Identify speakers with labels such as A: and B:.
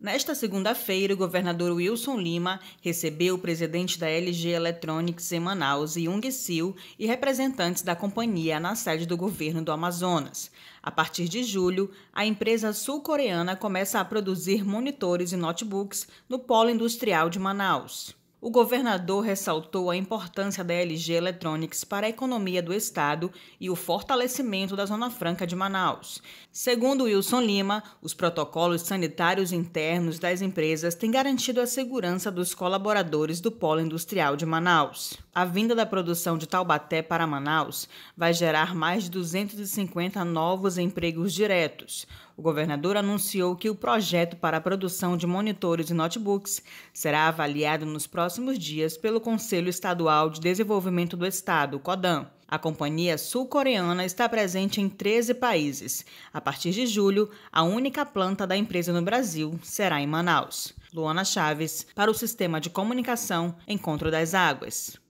A: Nesta segunda-feira, o governador Wilson Lima recebeu o presidente da LG Electronics em Manaus, Yung Sil, e representantes da companhia na sede do governo do Amazonas. A partir de julho, a empresa sul-coreana começa a produzir monitores e notebooks no polo industrial de Manaus. O governador ressaltou a importância da LG Electronics para a economia do estado e o fortalecimento da Zona Franca de Manaus. Segundo Wilson Lima, os protocolos sanitários internos das empresas têm garantido a segurança dos colaboradores do Polo Industrial de Manaus. A vinda da produção de Taubaté para Manaus vai gerar mais de 250 novos empregos diretos. O governador anunciou que o projeto para a produção de monitores e notebooks será avaliado nos próximos dias pelo Conselho Estadual de Desenvolvimento do Estado, CODAM. A companhia sul-coreana está presente em 13 países. A partir de julho, a única planta da empresa no Brasil será em Manaus. Luana Chaves, para o Sistema de Comunicação, Encontro das Águas.